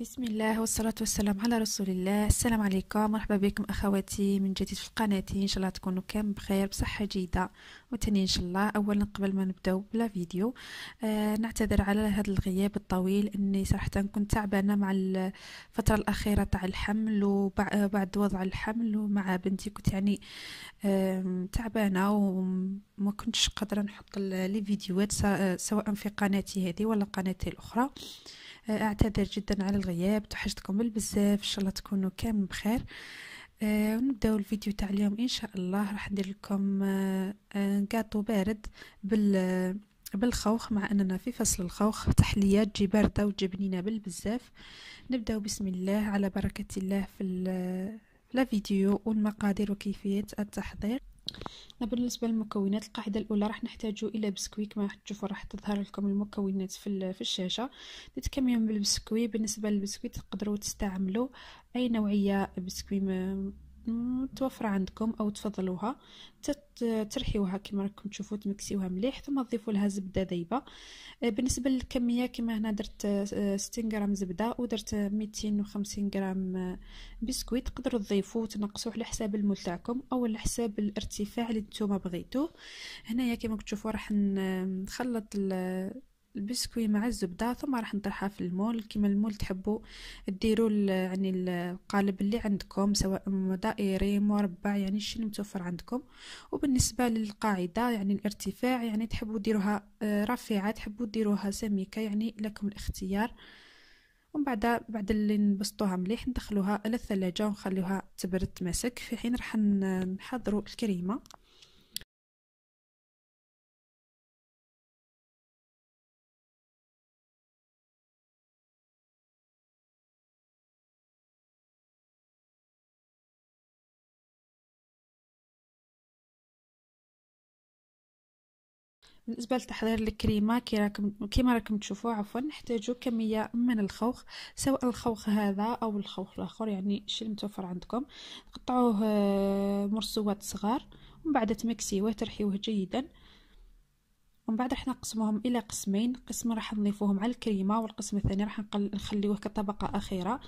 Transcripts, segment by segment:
بسم الله والصلاة والسلام على رسول الله السلام عليكم مرحبا بكم أخواتي من جديد في قناتي إن شاء الله تكونوا كام بخير بصحة جيدة وتاني إن شاء الله أولا قبل ما نبداو بلا فيديو آه نعتذر على هذا الغياب الطويل أني صراحة كنت تعبانة مع الفترة الأخيرة تاع الحمل وبعد وضع الحمل ومع بنتي كنت يعني آه تعبانة وما كنتش قادرة نحط لي فيديوهات سواء في قناتي هذه ولا قناتي الأخرى آه، اعتذر جدا على الغياب توحشتكم بالبزاف ان شاء الله تكونوا كامل بخير أه ونبداو الفيديو تاع اليوم ان شاء الله راح ندير لكم آه، آه، كاطو بارد بال بالخوخ مع اننا في فصل الخوخ تحليه تجي بارده وتجي بنينه بالبزاف نبداو بسم الله على بركه الله في لا فيديو والمقادير وكيفيه التحضير بالنسبة للمكونات القاعدة الأولى راح نحتاجو إلى بسكوي كما راح تشوفوا راح تظهر لكم المكونات في, في الشاشة درت يوم بالبسكوي بالنسبة للبسكوي تقدروا تستعملوا أي نوعية بسكوي متوفرة عندكم أو تفضلوها ترحيوها كما راكم تشوفوا تمكسيوها مليح ثم تضيفوا لها زبدة ذايبه آه، بالنسبة للكمية كما هنا درت 60 آه، غرام زبدة ودرت 250 غرام آه، بسكويت تقدروا تضيفوا وتنقصوا على حساب المول تاعكم أو على حساب الارتفاع اللي نتوما بغيتوه هنايا كما تشوفوا راح نخلط البسكوي مع الزبدة ثم راح نطرحها في المول كيما المول تحبوا ديروا يعني القالب اللي عندكم سواء دائري مربع يعني شنو اللي متوفر عندكم وبالنسبة للقاعدة يعني الارتفاع يعني تحبوا ديروها آه، رفيعة تحبوا ديروها سميكة يعني لكم الاختيار ومن بعد بعد اللي نبسطوها مليح ندخلوها للثلاجة ونخليوها تبرد تمسك في حين راح نحضروا الكريمة بالنسبة لتحضير الكريمة كي راكم كيما راكم تشوفوا عفوا نحتاجو كمية من الخوخ سواء الخوخ هذا أو الخوخ الآخر يعني الشي المتوفر عندكم قطعوه آه، مرسوات صغار ومن بعد تمكسيوه ترحيوه جيدا ومن بعد راح نقسموهم الى قسمين قسم راح نضيفوهم على الكريمه والقسم الثاني راح نخليوه كطبقه اخيره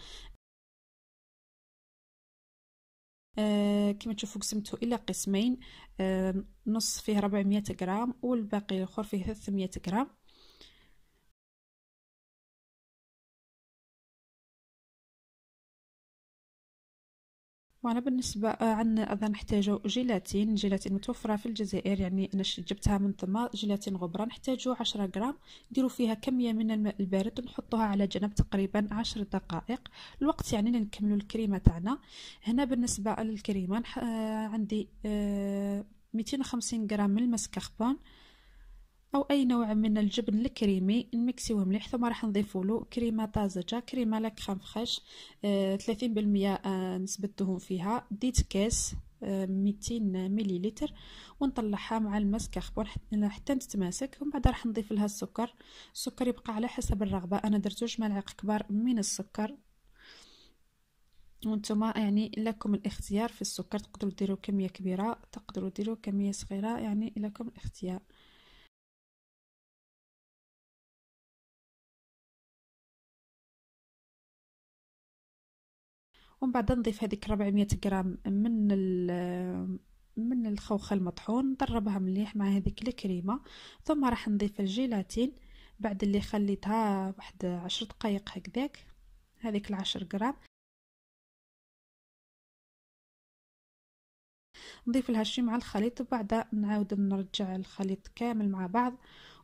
آه، كما تشوفوا قسمته الى قسمين آه، نص فيه 400 غرام والباقي الاخر فيه 300 غرام وانا بالنسبه آه، عن اذا نحتاجو جيلاتين جيلاتين متوفره في الجزائر يعني انا جبتها من تما جيلاتين غبره نحتاجو 10 غرام نديرو فيها كميه من الماء البارد ونحطوها على جنب تقريبا 10 دقائق الوقت يعني نكملوا الكريمه تاعنا هنا بالنسبه للكريمه آه، عندي 250 آه، غرام من المسكربون او اي نوع من الجبن الكريمي نمكسيوه مليح ثم راح نضيفوا له كريمه طازجه كريمه لا كريم فريش آه 30% آه نسبه دهون فيها ديت كاس 200 آه، مليلتر ونطلعها مع الماء كربون حتى تتماسك ومن بعد راح نضيف لها السكر السكر يبقى على حسب الرغبه انا درت جوج ملاعق كبار من السكر وانتم يعني لكم الاختيار في السكر تقدروا ديروا كميه كبيره تقدروا ديروا كميه صغيره يعني لكم الاختيار ومن بعد نضيف هذيك 400 غرام من من الخوخة المطحون نضربها مليح مع هذيك الكريمة ثم راح نضيف الجيلاتين بعد اللي خليتها واحد عشر دقايق هكذاك هذيك العشر غرام نضيف لها شي مع الخليط وبعدها نعاود نرجع الخليط كامل مع بعض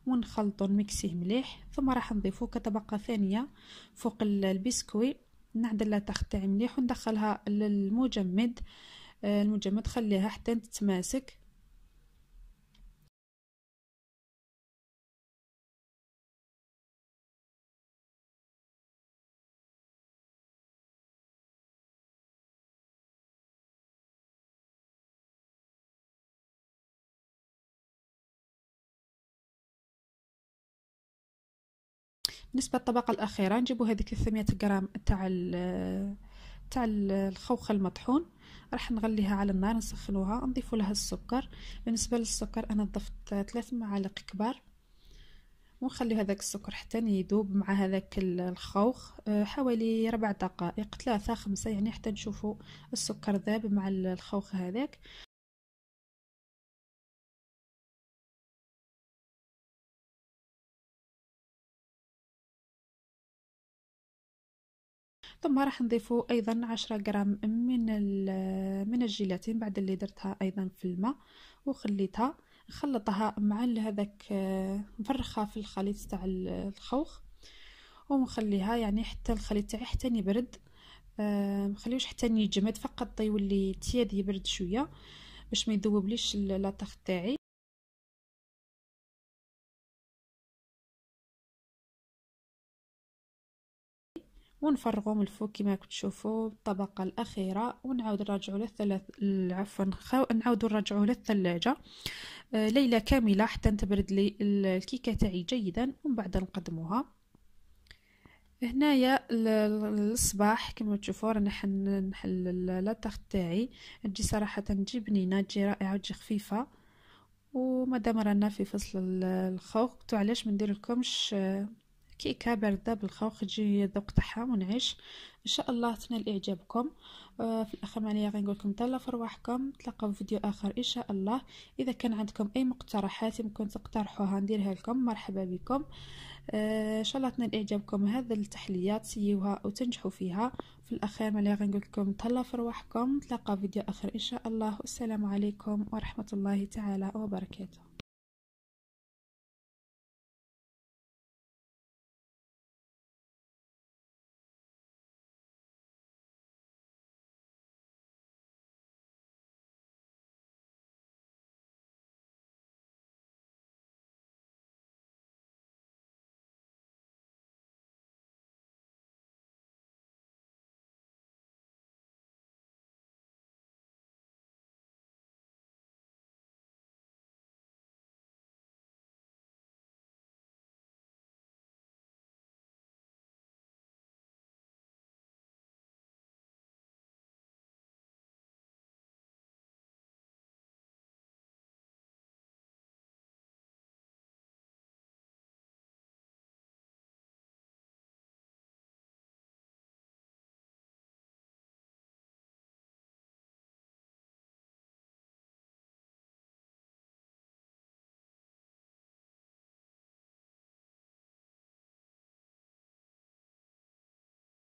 ونخلطو نميكسيه مليح ثم راح نضيفو كطبقة ثانية فوق البسكوي نعدلها تخت تاعي مليح وندخلها للمجمد آه، المجمد خليها حتى تتماسك بالنسبه للطبقه الاخيره نجيبوا هذيك 300 غرام تاع تاع الخوخ المطحون راح نغليها على النار نسخنوها نضيف لها السكر بالنسبه للسكر انا ضفت ثلاث معالق كبار ونخلي هذاك السكر حتى يذوب مع هذاك الخوخ آه، حوالي ربع دقائق ثلاثة خمسة يعني حتى نشوفوا السكر ذاب مع الخوخ هذاك ثم راح نضيفه ايضا عشرة غرام من من الجيلاتين بعد اللي درتها ايضا في الماء وخليتها نخلطها مع هذاك نفرخها في الخليط تاع الخوخ ونخليها يعني حتى الخليط تاعي حتى يبرد آه، ما نخليوش حتى يجمد فقط يولي طيب تياد يبرد شويه باش ما يذوبليش لاطاخ تاعي ونفرغو من الفوق كما كتشوفوا الطبقه الاخيره ونعاود نرجعوا للثلاث عفوا خو... نعاودوا نرجعوا للثلاجه آه، ليله كامله حتى تبرد لي الكيكه تاعي جيدا ومن بعد نقدموها هنايا الصباح كما تشوفوا رانا نحل لا تاخت تاعي تجي صراحه تجي بنينه تجي رائعه تجي خفيفه ومادام رانا في فصل الخوخ علاش ما نديرلكمش آه، كيكه بارده بالخوخ تجي الذوق تاعها ونعيش ان شاء الله تنال اعجابكم آه، في الاخر غير نقول لكم تهلا في رواحكم نتلاقاو في فيديو اخر ان شاء الله اذا كان عندكم اي مقترحات يمكن تقترحوها نديرها لكم مرحبا بكم آه، ان شاء الله تنال اعجابكم هذا التحليات سيوها وتنجحوا فيها في الاخير غير نقول لكم تهلا في رواحكم نتلاقاو في فيديو اخر ان شاء الله والسلام عليكم ورحمه الله تعالى وبركاته